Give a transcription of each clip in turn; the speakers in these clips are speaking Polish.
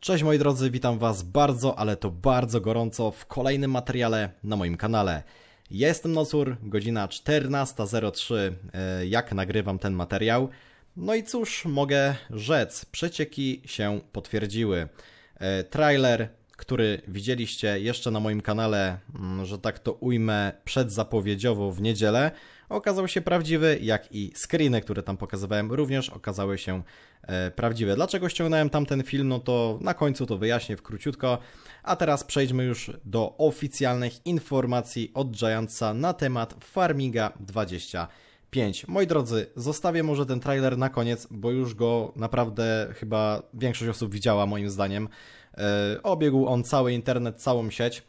Cześć moi drodzy, witam Was bardzo, ale to bardzo gorąco w kolejnym materiale na moim kanale. Ja jestem nosur, godzina 14.03, e, jak nagrywam ten materiał. No i cóż mogę rzec, przecieki się potwierdziły. E, trailer, który widzieliście jeszcze na moim kanale, mm, że tak to ujmę, przedzapowiedziowo w niedzielę, okazał się prawdziwy, jak i screeny, które tam pokazywałem, również okazały się e, prawdziwe. Dlaczego ściągnąłem tamten film, no to na końcu to wyjaśnię w króciutko. A teraz przejdźmy już do oficjalnych informacji od Giantsa na temat Farminga 20. 5. Moi drodzy, zostawię może ten trailer na koniec, bo już go naprawdę chyba większość osób widziała moim zdaniem. E, obiegł on cały internet, całą sieć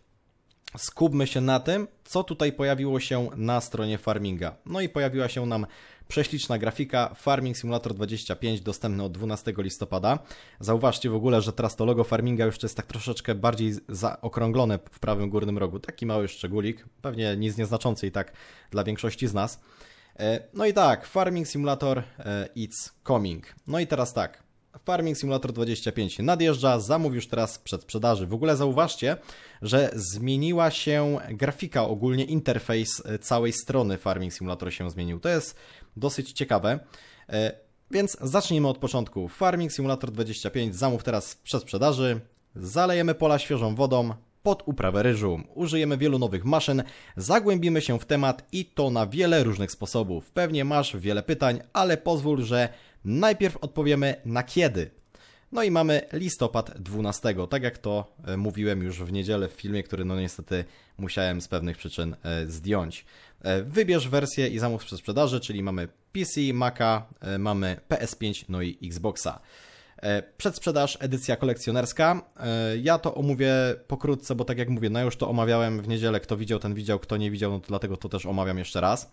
skupmy się na tym, co tutaj pojawiło się na stronie farminga. No i pojawiła się nam prześliczna grafika Farming Simulator 25, dostępny od 12 listopada. Zauważcie w ogóle, że teraz to logo farminga już jest tak troszeczkę bardziej zaokrąglone w prawym górnym rogu. Taki mały szczególik, pewnie nic nieznaczący i tak dla większości z nas. E, no i tak, Farming Simulator e, It's Coming. No i teraz tak, Farming Simulator 25 nadjeżdża, zamów już teraz przed sprzedaży. W ogóle zauważcie, że zmieniła się grafika, ogólnie interfejs e, całej strony Farming Simulator się zmienił. To jest dosyć ciekawe. E, więc zacznijmy od początku. Farming Simulator 25 zamów teraz przed sprzedaży. Zalejemy pola świeżą wodą pod uprawę ryżu. Użyjemy wielu nowych maszyn, zagłębimy się w temat i to na wiele różnych sposobów. Pewnie masz wiele pytań, ale pozwól, że Najpierw odpowiemy na kiedy. No i mamy listopad 12, tak jak to e, mówiłem już w niedzielę w filmie, który no niestety musiałem z pewnych przyczyn e, zdjąć. E, wybierz wersję i zamów przez sprzedaży, czyli mamy PC, Maca, mamy PS5, no i Xboxa. Przedsprzedaż, edycja kolekcjonerska. Ja to omówię pokrótce, bo tak jak mówię, no już to omawiałem w niedzielę. Kto widział, ten widział, kto nie widział, no to dlatego to też omawiam jeszcze raz.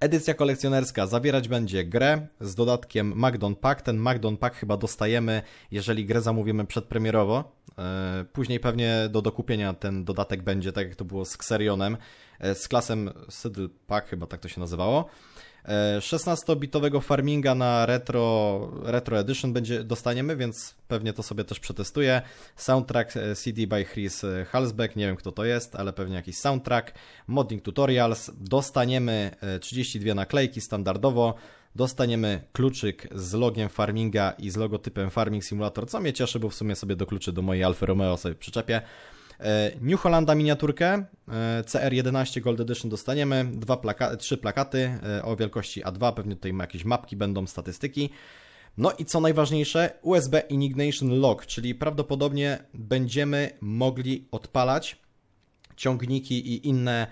Edycja kolekcjonerska zawierać będzie grę z dodatkiem Magdon Pack. Ten Magdon Pack chyba dostajemy, jeżeli grę zamówimy przedpremierowo. E, później pewnie do dokupienia ten dodatek będzie, tak jak to było z Xerionem, e, z klasem Sydl Pack chyba tak to się nazywało. 16-bitowego farminga na retro, retro edition będzie, dostaniemy, więc pewnie to sobie też przetestuję. Soundtrack e, CD by Chris e, Halsbeck, nie wiem kto to jest, ale pewnie jakiś soundtrack. Modding tutorials, dostaniemy 32 e, naklejki standardowo dostaniemy kluczyk z logiem farminga i z logotypem Farming Simulator, co mnie cieszy, bo w sumie sobie do kluczy do mojej Alfa Romeo sobie przyczepię. E, New Hollanda miniaturkę e, CR11 Gold Edition dostaniemy, dwa plaka trzy plakaty e, o wielkości A2, pewnie tutaj jakieś mapki będą, statystyki. No i co najważniejsze, USB Ignition Lock, czyli prawdopodobnie będziemy mogli odpalać ciągniki i inne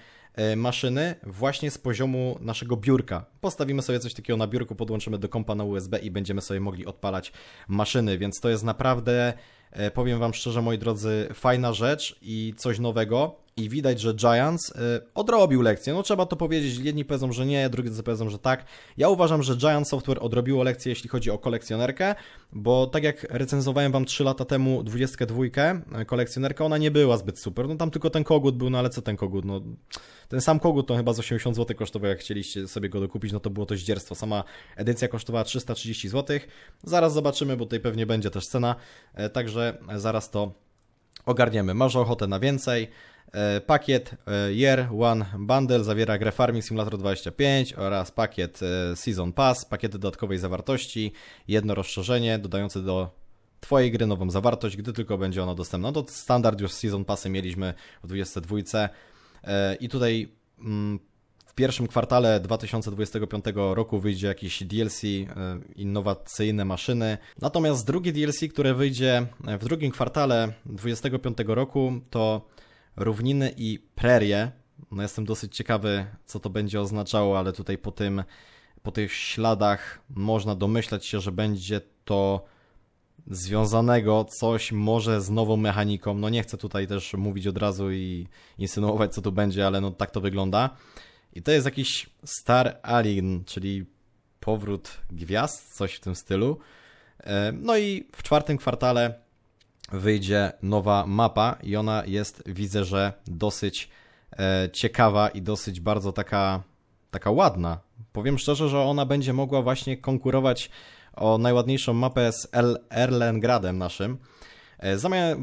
maszyny właśnie z poziomu naszego biurka. Postawimy sobie coś takiego na biurku, podłączymy do kompa na USB i będziemy sobie mogli odpalać maszyny, więc to jest naprawdę E, powiem Wam szczerze, moi drodzy, fajna rzecz i coś nowego i widać, że Giants y, odrobił lekcję. No trzeba to powiedzieć, jedni powiedzą, że nie, drudzy powiedzą, że tak. Ja uważam, że Giant Software odrobiło lekcję, jeśli chodzi o kolekcjonerkę, bo tak jak recenzowałem Wam 3 lata temu 22 y, kolekcjonerka, ona nie była zbyt super. No tam tylko ten kogut był, no ale co ten kogut? No, ten sam kogut to chyba z 80 zł kosztował, jak chcieliście sobie go dokupić, no to było to zdzierstwo. Sama edycja kosztowała 330 zł. Zaraz zobaczymy, bo tutaj pewnie będzie też cena, y, także zaraz to ogarniemy. Masz ochotę na więcej? E, pakiet e, Year One Bundle zawiera grę Farming Simulator 25 oraz pakiet e, Season Pass, pakiety dodatkowej zawartości, jedno rozszerzenie dodające do Twojej gry nową zawartość, gdy tylko będzie ona dostępna No to standard już Season Passy mieliśmy w 22 i tutaj mm, w pierwszym kwartale 2025 roku wyjdzie jakiś DLC innowacyjne maszyny. Natomiast drugi DLC, które wyjdzie w drugim kwartale 2025 roku to równiny i prerie. No jestem dosyć ciekawy, co to będzie oznaczało, ale tutaj po tym, po tych śladach można domyślać się, że będzie to związanego coś może z nową mechaniką. No nie chcę tutaj też mówić od razu i insynuować, co tu będzie, ale no tak to wygląda. I to jest jakiś Star Alien, czyli powrót gwiazd, coś w tym stylu. E, no i w czwartym kwartale wyjdzie nowa mapa i ona jest, widzę, że dosyć e, ciekawa i dosyć bardzo taka, taka ładna. Powiem szczerze, że ona będzie mogła właśnie konkurować o najładniejszą mapę z El Erlengradem naszym. E,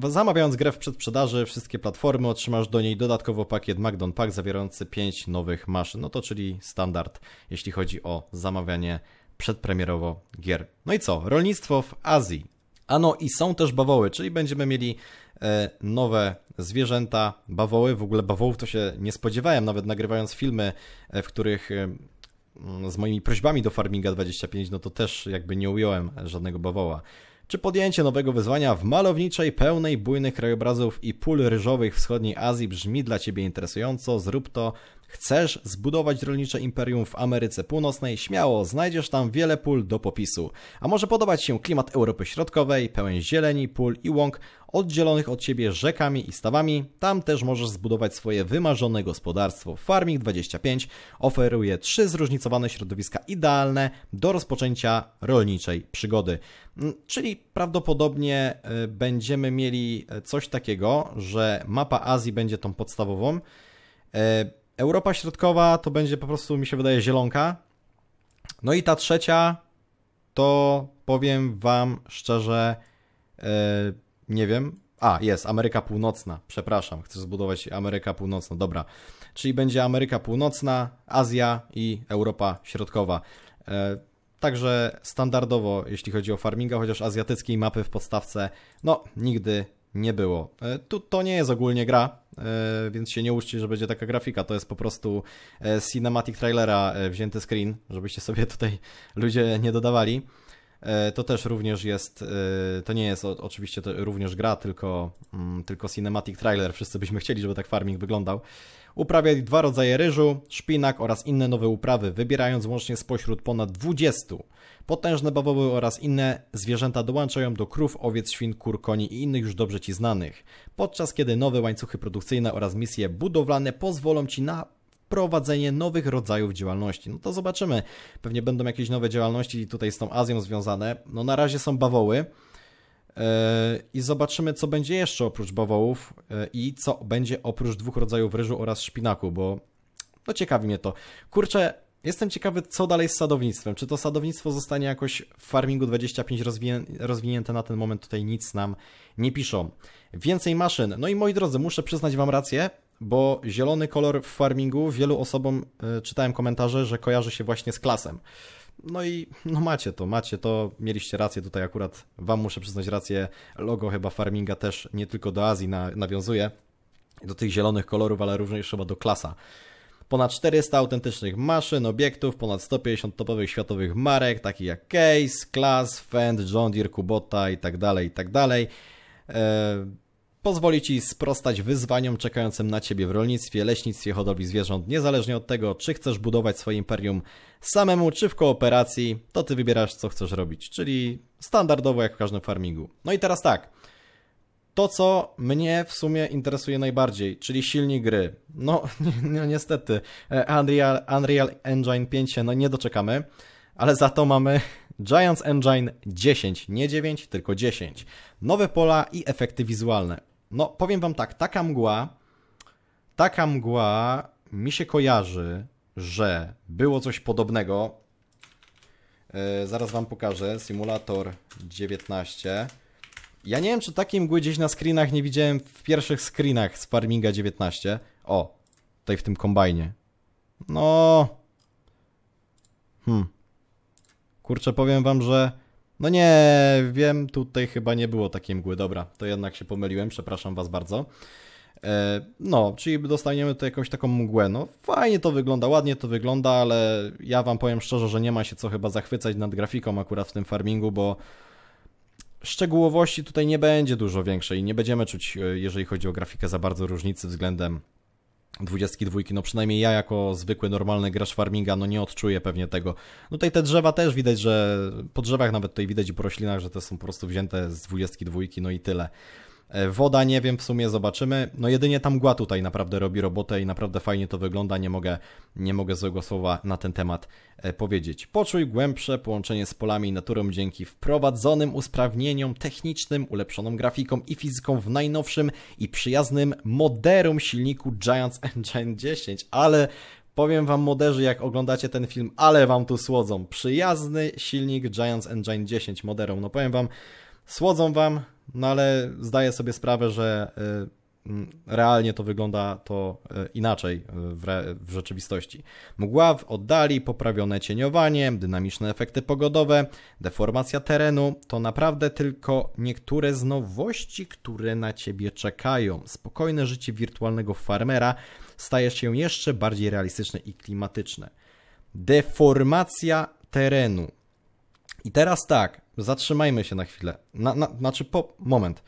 zamawiając grę w przedprzedaży, wszystkie platformy otrzymasz do niej dodatkowo pakiet Magdon Pack zawierający 5 nowych maszyn. No to czyli standard, jeśli chodzi o zamawianie przedpremierowo gier. No i co? Rolnictwo w Azji. Ano i są też bawoły, czyli będziemy mieli e, nowe zwierzęta, bawoły. W ogóle bawołów to się nie spodziewałem, nawet nagrywając filmy, e, w których e, z moimi prośbami do Farminga 25, no to też jakby nie ująłem żadnego bawoła. Czy podjęcie nowego wyzwania w malowniczej, pełnej bujnych krajobrazów i pól ryżowych wschodniej Azji brzmi dla Ciebie interesująco? Zrób to Chcesz zbudować rolnicze imperium w Ameryce Północnej? Śmiało, znajdziesz tam wiele pól do popisu. A może podobać się klimat Europy Środkowej, pełen zieleni, pól i łąk, oddzielonych od siebie rzekami i stawami. Tam też możesz zbudować swoje wymarzone gospodarstwo. Farming 25 oferuje trzy zróżnicowane środowiska idealne do rozpoczęcia rolniczej przygody. Mm, czyli prawdopodobnie y, będziemy mieli e, coś takiego, że mapa Azji będzie tą podstawową. E, Europa Środkowa to będzie po prostu, mi się wydaje, zielonka. No i ta trzecia to powiem Wam szczerze, e, nie wiem. A, jest, Ameryka Północna, przepraszam, chcę zbudować Ameryka Północna, dobra. Czyli będzie Ameryka Północna, Azja i Europa Środkowa. E, także standardowo, jeśli chodzi o farminga, chociaż azjatyckiej mapy w podstawce, no nigdy nie było. E, tu to nie jest ogólnie gra, e, więc się nie łudźcie, że będzie taka grafika. To jest po prostu e, cinematic trailera wzięty screen, żebyście sobie tutaj ludzie nie dodawali. To też również jest, to nie jest oczywiście również gra, tylko, mm, tylko cinematic trailer. Wszyscy byśmy chcieli, żeby tak farming wyglądał. Uprawiali dwa rodzaje ryżu, szpinak oraz inne nowe uprawy, wybierając łącznie spośród ponad 20. Potężne bawoły oraz inne zwierzęta dołączają do krów, owiec, świn, kur, koni i innych już dobrze Ci znanych. Podczas kiedy nowe łańcuchy produkcyjne oraz misje budowlane pozwolą Ci na prowadzenie nowych rodzajów działalności. No to zobaczymy. Pewnie będą jakieś nowe działalności tutaj z tą Azją związane. No na razie są bawoły. E, i zobaczymy, co będzie jeszcze oprócz bawołów e, i co będzie oprócz dwóch rodzajów ryżu oraz szpinaku, bo no ciekawi mnie to. Kurczę, jestem ciekawy, co dalej z sadownictwem. Czy to sadownictwo zostanie jakoś w Farmingu 25 rozwinięte? Na ten moment tutaj nic nam nie piszą. Więcej maszyn. No i moi drodzy, muszę przyznać Wam rację, bo zielony kolor w Farmingu wielu osobom, e, czytałem komentarze, że kojarzy się właśnie z klasem. No i no macie to, macie to, mieliście rację, tutaj akurat wam muszę przyznać rację, logo chyba farminga też nie tylko do Azji na, nawiązuje, do tych zielonych kolorów, ale również chyba do klasa. Ponad 400 autentycznych maszyn, obiektów, ponad 150 topowych światowych marek, takich jak Case, Class, Fend, John Deere, Kubota i tak dalej, i tak dalej. Eee Pozwoli Ci sprostać wyzwaniom czekającym na Ciebie w rolnictwie, leśnictwie, hodowli zwierząt, niezależnie od tego, czy chcesz budować swoje imperium samemu, czy w kooperacji, to Ty wybierasz, co chcesz robić, czyli standardowo jak w każdym farmingu. No i teraz tak, to co mnie w sumie interesuje najbardziej, czyli silnik gry. No, no niestety, e, Unreal, Unreal Engine 5 no nie doczekamy, ale za to mamy Giants Engine 10, nie 9, tylko 10. Nowe pola i efekty wizualne. No, powiem wam tak, taka mgła, taka mgła mi się kojarzy, że było coś podobnego. E, zaraz wam pokażę, simulator 19. Ja nie wiem, czy takiej mgły gdzieś na screenach nie widziałem w pierwszych screenach z Farminga 19. O, tutaj w tym kombajnie. No... Hmm. Kurczę, powiem wam, że no nie, wiem, tutaj chyba nie było takiej mgły. Dobra, to jednak się pomyliłem, przepraszam Was bardzo. E, no, czyli dostaniemy tu jakąś taką mgłę. No, fajnie to wygląda, ładnie to wygląda, ale ja Wam powiem szczerze, że nie ma się co chyba zachwycać nad grafiką akurat w tym farmingu, bo szczegółowości tutaj nie będzie dużo większej. Nie będziemy czuć, e, jeżeli chodzi o grafikę, za bardzo różnicy względem 22, no przynajmniej ja jako zwykły, normalny gracz farminga, no nie odczuję pewnie tego. No tutaj te drzewa też widać, że po drzewach nawet tutaj widać i po roślinach, że te są po prostu wzięte z 22, no i tyle. E, woda nie wiem, w sumie zobaczymy. No jedynie ta mgła tutaj naprawdę robi robotę i naprawdę fajnie to wygląda. Nie mogę, nie mogę złego słowa na ten temat e, powiedzieć. Poczuj głębsze połączenie z polami i naturą dzięki wprowadzonym usprawnieniom technicznym, ulepszoną grafiką i fizyką w najnowszym i przyjaznym moderum silniku Giants Engine 10. Ale Powiem wam moderzy, jak oglądacie ten film, ale wam tu słodzą. Przyjazny silnik Giants Engine 10 moderum. No powiem wam, słodzą wam, no ale zdaję sobie sprawę, że y, realnie to wygląda to y, inaczej y, w, re, w, rzeczywistości. Mgła w oddali, poprawione cieniowanie, dynamiczne efekty pogodowe, deformacja terenu to naprawdę tylko niektóre z nowości, które na ciebie czekają. Spokojne życie wirtualnego farmera staje się jeszcze bardziej realistyczne i klimatyczne. Deformacja terenu. I teraz tak, Zatrzymajmy się na chwilę. Na, na, znaczy, po, moment.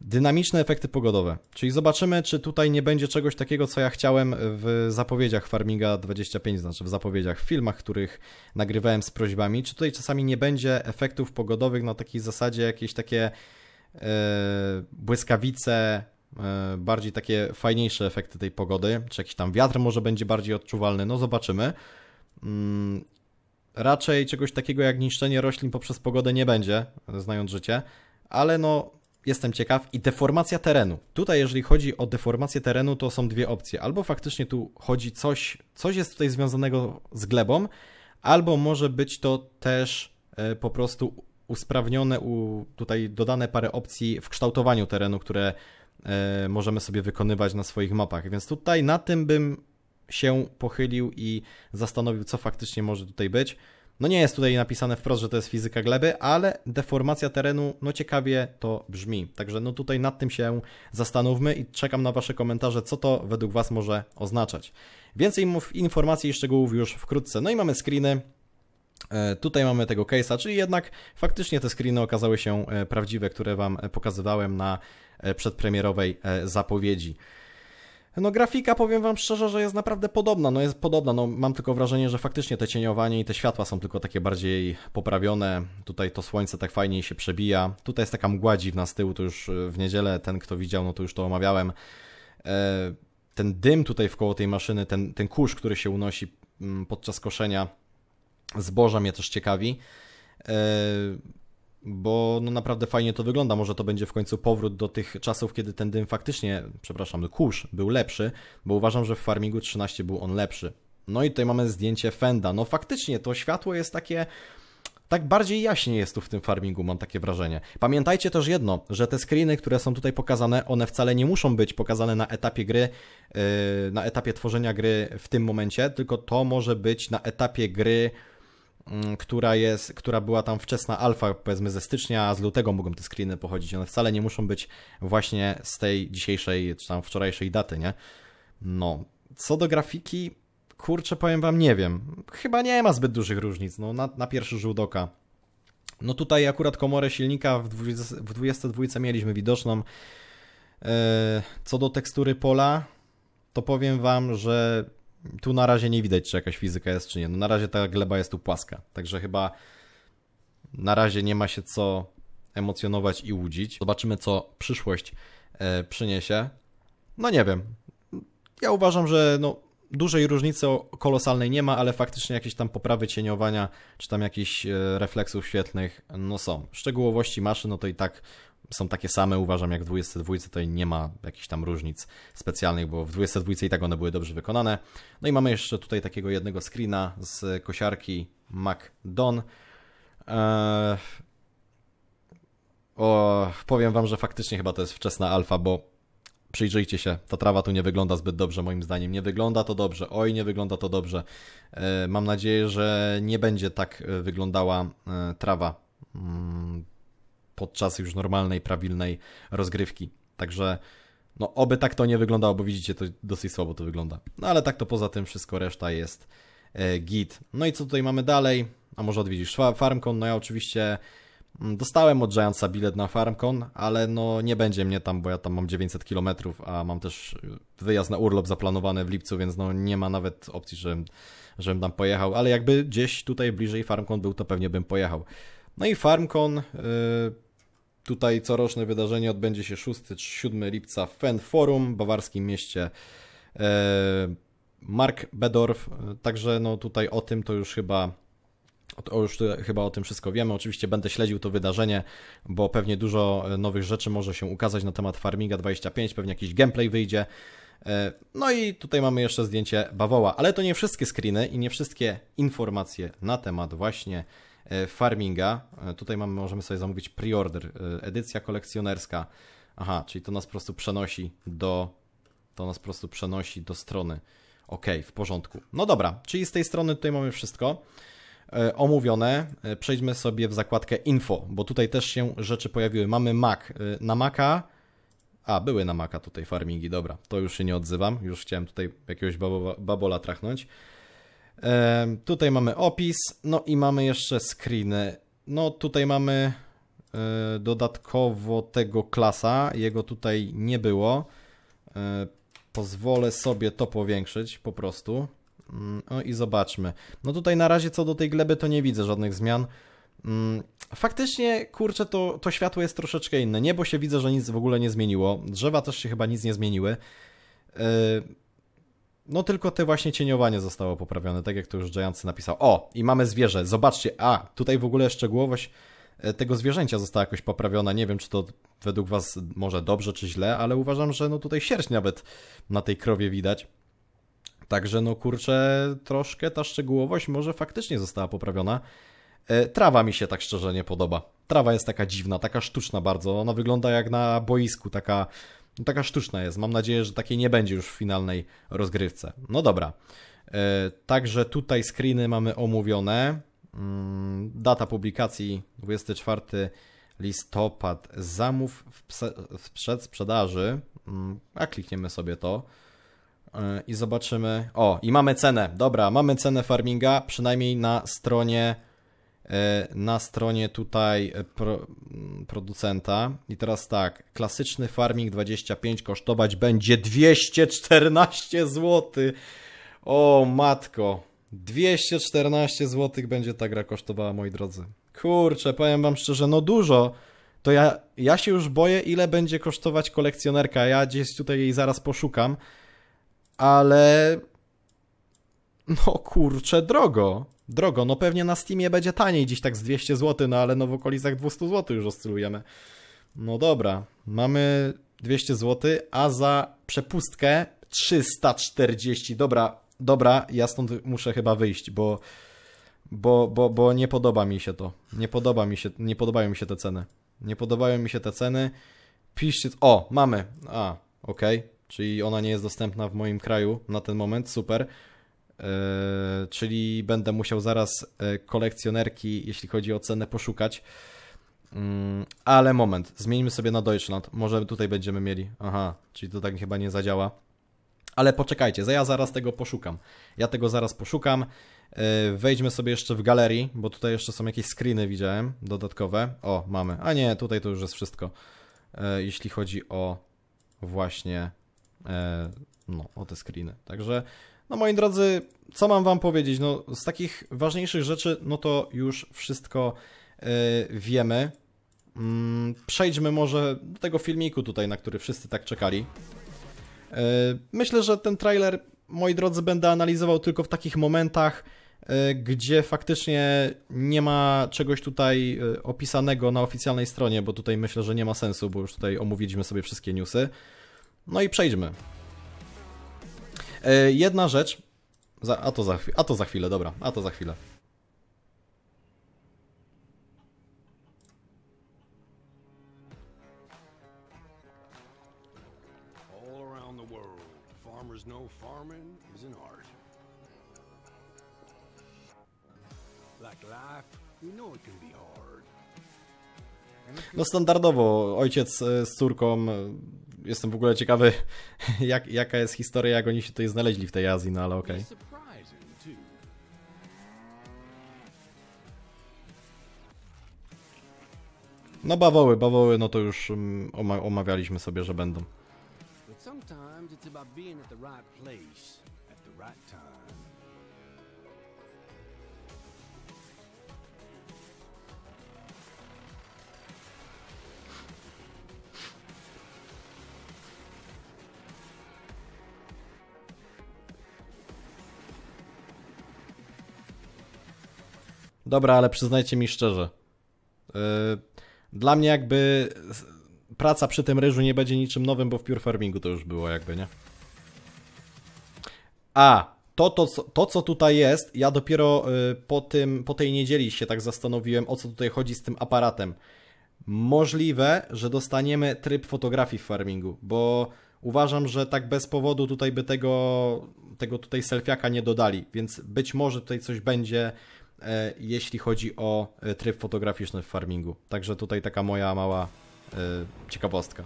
Dynamiczne efekty pogodowe. Czyli zobaczymy, czy tutaj nie będzie czegoś takiego, co ja chciałem w zapowiedziach Farminga 25, znaczy w zapowiedziach, w filmach, których nagrywałem z prośbami. Czy tutaj czasami nie będzie efektów pogodowych na takiej zasadzie jakieś takie e, błyskawice, e, bardziej takie fajniejsze efekty tej pogody, czy jakiś tam wiatr może będzie bardziej odczuwalny, no zobaczymy. Mm, raczej czegoś takiego jak niszczenie roślin poprzez pogodę nie będzie, znając życie, ale no jestem ciekaw. I deformacja terenu. Tutaj, jeżeli chodzi o deformację terenu, to są dwie opcje. Albo faktycznie tu chodzi coś, coś jest tutaj związanego z glebą, albo może być to też e, po prostu usprawnione, u, tutaj dodane parę opcji w kształtowaniu terenu, które e, możemy sobie wykonywać na swoich mapach. Więc tutaj na tym bym się pochylił i zastanowił, co faktycznie może tutaj być. No nie jest tutaj napisane wprost, że to jest fizyka gleby, ale deformacja terenu, no ciekawie to brzmi. Także no tutaj nad tym się zastanówmy i czekam na Wasze komentarze, co to według Was może oznaczać. Więcej informacji i szczegółów już wkrótce. No i mamy screeny. E, tutaj mamy tego case'a, czyli jednak faktycznie te screeny okazały się e, prawdziwe, które Wam e, pokazywałem na przedpremierowej zapowiedzi. No grafika, powiem wam szczerze, że jest naprawdę podobna, no jest podobna, no mam tylko wrażenie, że faktycznie te cieniowanie i te światła są tylko takie bardziej poprawione, tutaj to słońce tak fajniej się przebija, tutaj jest taka mgła dziwna z tyłu, to już e, w niedzielę ten kto widział, no to już to omawiałem, e, ten dym tutaj wkoło tej maszyny, ten, ten kurz, który się unosi mm, podczas koszenia zboża mnie też ciekawi, e, bo no naprawdę fajnie to wygląda. Może to będzie w końcu powrót do tych czasów, kiedy ten dym faktycznie, przepraszam, kurz był lepszy, bo uważam, że w Farmingu 13 był on lepszy. No i tutaj mamy zdjęcie Fenda. No faktycznie to światło jest takie tak bardziej jaśnie jest tu w tym farmingu, mam takie wrażenie. Pamiętajcie też jedno, że te screeny, które są tutaj pokazane, one wcale nie muszą być pokazane na etapie gry, yy, na etapie tworzenia gry w tym momencie, tylko to może być na etapie gry Mm, która jest, która była tam wczesna alfa, powiedzmy ze stycznia, a z lutego mogą te screeny pochodzić. One wcale nie muszą być właśnie z tej dzisiejszej, czy tam wczorajszej daty, nie? No. Co do grafiki, kurczę, powiem wam, nie wiem. Chyba nie ma zbyt dużych różnic, no, na, na pierwszy rzut oka. No tutaj akurat komorę silnika w, 20, w 22 mieliśmy widoczną. E, co do tekstury pola, to powiem wam, że tu na razie nie widać, czy jakaś fizyka jest, czy nie. No na razie ta gleba jest tu płaska, także chyba na razie nie ma się co emocjonować i łudzić. Zobaczymy, co przyszłość e, przyniesie. No nie wiem. Ja uważam, że no, dużej różnicy kolosalnej nie ma, ale faktycznie jakieś tam poprawy cieniowania, czy tam jakichś e, refleksów świetlnych, no są. Szczegółowości maszyn, no to i tak są takie same, uważam, jak w 22. Tutaj nie ma jakichś tam różnic specjalnych, bo w 22 i tak one były dobrze wykonane. No i mamy jeszcze tutaj takiego jednego screena z kosiarki Macdon. Eee... O, powiem wam, że faktycznie chyba to jest wczesna alfa, bo przyjrzyjcie się, ta trawa tu nie wygląda zbyt dobrze moim zdaniem. Nie wygląda to dobrze, oj, nie wygląda to dobrze. Eee, mam nadzieję, że nie będzie tak e, wyglądała e, trawa mm, podczas już normalnej, prawilnej rozgrywki. Także no oby tak to nie wyglądało, bo widzicie, to dosyć słabo to wygląda. No ale tak to poza tym wszystko, reszta jest e, git. No i co tutaj mamy dalej? A może odwiedzisz FarmCon? No ja oczywiście mm, dostałem od Giantsa bilet na FarmCon, ale no nie będzie mnie tam, bo ja tam mam 900 km, a mam też wyjazd na urlop zaplanowany w lipcu, więc no nie ma nawet opcji, żebym, żebym tam pojechał, ale jakby gdzieś tutaj bliżej FarmCon był, to pewnie bym pojechał. No i FarmCon... Yy Tutaj coroczne wydarzenie odbędzie się 6-7 lipca w Fan Forum, bawarskim mieście e, Mark Bedorf. Także no tutaj o tym to już chyba o, już chyba o tym wszystko wiemy. Oczywiście będę śledził to wydarzenie, bo pewnie dużo e, nowych rzeczy może się ukazać na temat Farminga 25, pewnie jakiś gameplay wyjdzie. E, no i tutaj mamy jeszcze zdjęcie bawoła, ale to nie wszystkie screeny i nie wszystkie informacje na temat właśnie E, farminga. E, tutaj mamy, możemy sobie zamówić pre-order, e, edycja kolekcjonerska. Aha, czyli to nas po prostu przenosi do to nas po prostu przenosi do strony. Ok, w porządku. No dobra, czyli z tej strony tutaj mamy wszystko omówione. Przejdźmy sobie w zakładkę info, bo tutaj też się rzeczy pojawiły. Mamy Mac. Na Maca a, były na Maca tutaj farmingi, dobra, to już się nie odzywam, już chciałem tutaj jakiegoś babola, babola trachnąć. Tutaj mamy opis, no i mamy jeszcze screeny. No tutaj mamy e, dodatkowo tego klasa, jego tutaj nie było. E, pozwolę sobie to powiększyć po prostu. No i zobaczmy. No tutaj na razie co do tej gleby to nie widzę żadnych zmian. Mm, faktycznie, kurczę, to, to światło jest troszeczkę inne. Niebo się widzę, że nic w ogóle nie zmieniło. Drzewa też się chyba nic nie zmieniły. E, no tylko te właśnie cieniowanie zostało poprawione, tak jak to już Giantsy napisał. O, i mamy zwierzę, zobaczcie, a, tutaj w ogóle szczegółowość e, tego zwierzęcia została jakoś poprawiona. Nie wiem, czy to według was może dobrze, czy źle, ale uważam, że no tutaj sierść nawet na tej krowie widać. Także no kurczę, troszkę ta szczegółowość może faktycznie została poprawiona. E, trawa mi się tak szczerze nie podoba. Trawa jest taka dziwna, taka sztuczna bardzo. Ona wygląda jak na boisku, taka no, taka sztuczna jest. Mam nadzieję, że takiej nie będzie już w finalnej rozgrywce. No dobra. E, także tutaj screeny mamy omówione. Mm, data publikacji 24 listopad. Zamów w, w przedsprzedaży. Mm, a klikniemy sobie to e, i zobaczymy. O, i mamy cenę. Dobra, mamy cenę farminga, przynajmniej na stronie E, na stronie tutaj e, pro, mm, producenta. I teraz tak, klasyczny farming 25 kosztować będzie 214 zł. O matko, 214 zł będzie ta gra kosztowała, moi drodzy. Kurczę, powiem wam szczerze, no dużo. To ja, ja się już boję, ile będzie kosztować kolekcjonerka. Ja gdzieś tutaj jej zaraz poszukam, ale no kurczę, drogo. Drogo, no pewnie na Steamie będzie taniej dziś tak z 200 zł, no ale no w okolicach 200 zł już oscylujemy. No dobra, mamy 200 zł, a za przepustkę 340. Dobra, dobra, ja stąd muszę chyba wyjść, bo, bo, bo, bo nie podoba mi się to. Nie podoba mi się, nie podobają mi się te ceny. Nie podobają mi się te ceny. Piszcie. O, mamy. A, okej. Okay. Czyli ona nie jest dostępna w moim kraju na ten moment. Super. E, czyli będę musiał zaraz e, kolekcjonerki, jeśli chodzi o cenę, poszukać. Mm, ale moment, zmienimy sobie na Deutschland. Może tutaj będziemy mieli. Aha, czyli to tak chyba nie zadziała. Ale poczekajcie, ja zaraz tego poszukam. Ja tego zaraz poszukam. E, wejdźmy sobie jeszcze w galerii, bo tutaj jeszcze są jakieś screeny, widziałem, dodatkowe. O, mamy. A nie, tutaj to już jest wszystko. Jeśli chodzi o właśnie no, o te screeny. Także no moi drodzy, co mam wam powiedzieć? No, z takich ważniejszych rzeczy, no to już wszystko yy, wiemy. Yy, przejdźmy może do tego filmiku tutaj, na który wszyscy tak czekali. Yy, myślę, że ten trailer, moi drodzy, będę analizował tylko w takich momentach, e, gdzie faktycznie nie ma czegoś tutaj opisanego na oficjalnej stronie, bo tutaj myślę, że nie ma sensu, bo już tutaj omówiliśmy sobie wszystkie newsy. No i przejdźmy. E, jedna rzecz, a, to za, a to za chwilę, dobra, a to za chwilę. no farming is an art. Like life, we know it can be hard. No standardowo ojciec e, z córką e, jestem w ogóle ciekawy, jak, jaka jest historia, jak oni się tutaj znaleźli w tej Azji, no ale okej. Okay. No bawoły, bawoły, no to już mm, omawialiśmy sobie, że będą. Sometimes it's about being at the right place at the right time. Dobra, ale przyznajcie mi szczerze. Y, dla mnie jakby praca przy tym ryżu nie będzie niczym nowym, bo w pure farmingu to już było jakby, nie? A, to, to, to co tutaj jest, ja dopiero y, po, tym, po tej niedzieli się tak zastanowiłem, o co tutaj chodzi z tym aparatem. Możliwe, że dostaniemy tryb fotografii w farmingu, bo uważam, że tak bez powodu tutaj by tego, tego tutaj selfiaka nie dodali, więc być może tutaj coś będzie E, jeśli chodzi o e, tryb fotograficzny w farmingu. Także tutaj taka moja mała e, ciekawostka.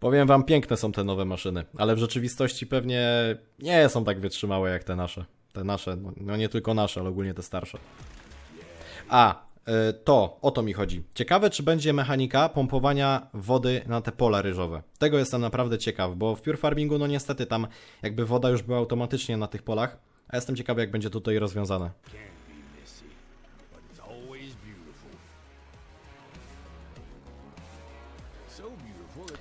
Powiem wam, piękne są te nowe maszyny, ale w rzeczywistości pewnie nie są tak wytrzymałe jak te nasze. Te nasze, no, no nie tylko nasze, ale ogólnie te starsze. A e, to, o to mi chodzi. Ciekawe, czy będzie mechanika pompowania wody na te pola ryżowe. Tego jestem naprawdę ciekaw, bo w pure farmingu, no niestety, tam jakby woda już była automatycznie na tych polach, a jestem ciekawy, jak będzie tutaj rozwiązane.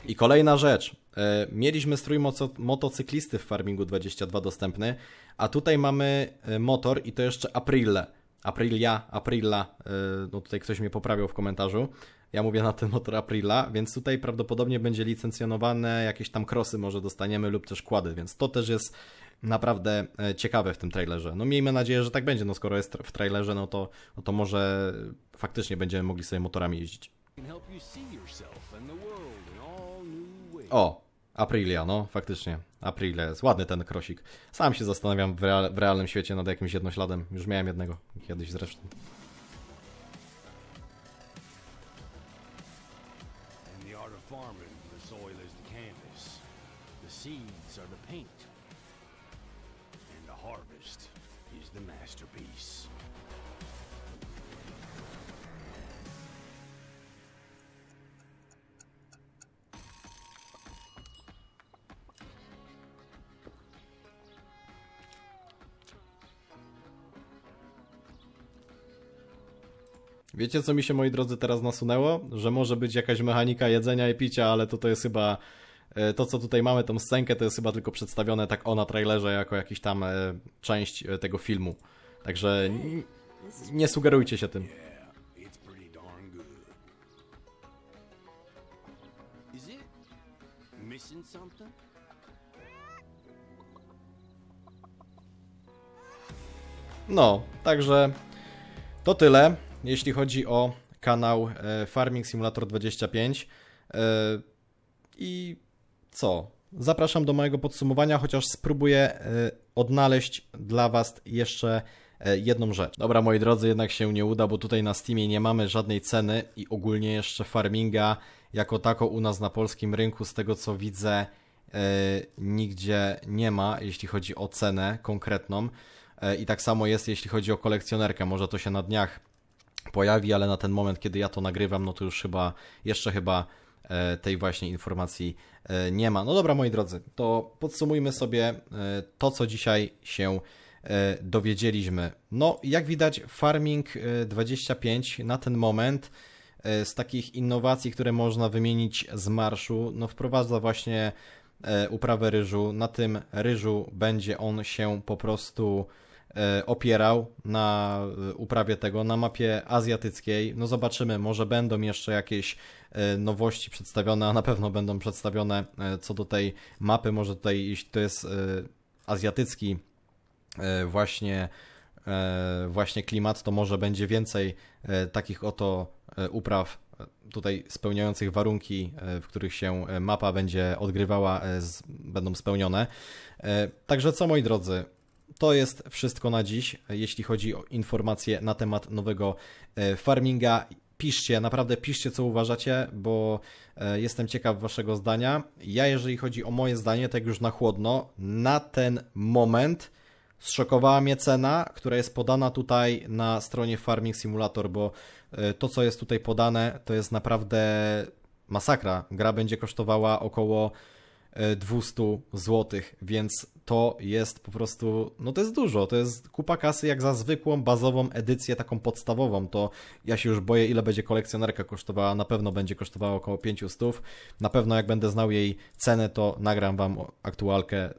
I kolejna rzecz. E, mieliśmy strój motocyklisty w Farmingu 22 dostępny, a tutaj mamy e, motor i to jeszcze Aprille. Aprilia, Aprilla, y, no tutaj ktoś mnie poprawiał w komentarzu. Ja mówię na ten motor Aprilla, więc tutaj prawdopodobnie będzie licencjonowane jakieś tam krosy może dostaniemy lub też kłady, więc to też jest naprawdę e, ciekawe w tym trailerze. No miejmy nadzieję, że tak będzie, no skoro jest w trailerze, no to, no to może faktycznie będziemy mogli sobie motorami jeździć. O, Aprilia, no faktycznie. Aprilia jest ładny ten krosik. Sam się zastanawiam w, real, w realnym świecie nad jakimś jednośladem. Już miałem jednego kiedyś zresztą. seeds are the paint, and the harvest is the masterpiece. Wiecie, co mi się, moi drodzy, teraz nasunęło? Że może być jakaś mechanika jedzenia i picia, ale to, to jest chyba... E, to, co tutaj mamy, tą scenkę, to jest chyba tylko przedstawione tak ona na trailerze, jako jakiś tam e, część e, tego filmu. Także nie sugerujcie się tym. No, także to tyle jeśli chodzi o kanał e, Farming Simulator 25. E, I co? Zapraszam do mojego podsumowania, chociaż spróbuję e, odnaleźć dla Was jeszcze jedną rzecz. Dobra, moi drodzy, jednak się nie uda, bo tutaj na Steamie nie mamy żadnej ceny i ogólnie jeszcze farminga jako tako u nas na polskim rynku, z tego co widzę, nigdzie nie ma, jeśli chodzi o cenę konkretną. I tak samo jest, jeśli chodzi o kolekcjonerkę. Może to się na dniach pojawi, ale na ten moment, kiedy ja to nagrywam, no to już chyba, jeszcze chyba e, tej właśnie informacji e, nie ma. No dobra, moi drodzy, to podsumujmy sobie e, to, co dzisiaj się dowiedzieliśmy. No, jak widać, Farming 25 na ten moment z takich innowacji, które można wymienić z marszu, no wprowadza właśnie uprawę ryżu. Na tym ryżu będzie on się po prostu E, opierał na e, uprawie tego na mapie azjatyckiej. No zobaczymy, może będą jeszcze jakieś e, nowości przedstawione, a na pewno będą przedstawione co do tej mapy. Może tutaj, iść, to jest azjatycki właśnie właśnie klimat, to może będzie więcej takich oto upraw tutaj spełniających warunki, w których się mapa będzie odgrywała, będą spełnione. Także co moi drodzy, to jest wszystko na dziś, jeśli chodzi o informacje na temat nowego e, farminga. Piszcie, naprawdę piszcie, co uważacie, bo e, jestem ciekaw Waszego zdania. Ja, jeżeli chodzi o moje zdanie, tak już na chłodno, na ten moment zszokowała mnie cena, która jest podana tutaj na stronie Farming Simulator, bo e, to, co jest tutaj podane, to jest naprawdę masakra. Gra będzie kosztowała około 200 zł, więc to jest po prostu, no to jest dużo, to jest kupa kasy jak za zwykłą, bazową edycję, taką podstawową, to ja się już boję ile będzie kolekcjonerka kosztowała, na pewno będzie kosztowała około 500, na pewno jak będę znał jej cenę, to nagram Wam aktualkę y,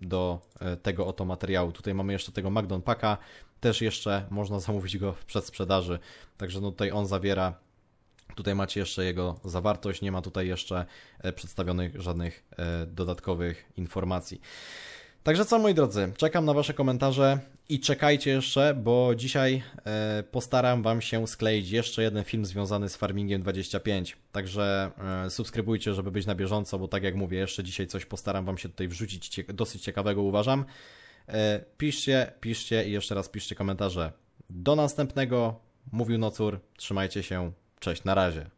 do y, tego oto materiału. Tutaj mamy jeszcze tego Magdon Paka, też jeszcze można zamówić go w przedsprzedaży, także no tutaj on zawiera Tutaj macie jeszcze jego zawartość, nie ma tutaj jeszcze e, przedstawionych żadnych e, dodatkowych informacji. Także co moi drodzy, czekam na Wasze komentarze i czekajcie jeszcze, bo dzisiaj e, postaram Wam się skleić jeszcze jeden film związany z Farmingiem 25. Także subskrybujcie, żeby być na bieżąco, bo tak jak mówię, jeszcze dzisiaj coś postaram Wam się tutaj wrzucić, dosyć ciekawego uważam. Piszcie, piszcie i jeszcze raz piszcie komentarze. Do następnego, mówił Nocur, trzymajcie się, Cześć, na razie.